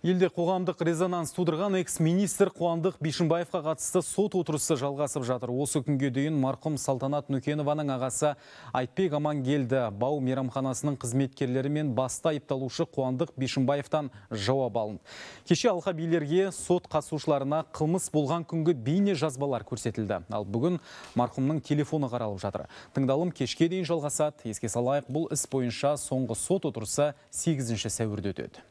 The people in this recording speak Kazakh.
Елде қоғамдық резонанс тудырған экс-министр Қуандық Бишімбаевқа қатысты сот отырысы жалғасып жатыр. Осы күнге дейін марқұм Салтанат Нүкенованың ағасы Айтпек келді. Бау Мерамханасының қызметкерлері мен баста айыпталушы Қуандық Бишімбаевтан жауап алынды. Кеше билерге сот қасушыларына қылмыс болған күнгі бейне жазбалар көрсетілді. Ал бүгін марқұмның телефоны қаралып жатыр. Тыңдалым кешке дейін жалғасады. Еске салайық, бұл іс бойынша соңғы сот отырысы 8 сәуірде өтеді.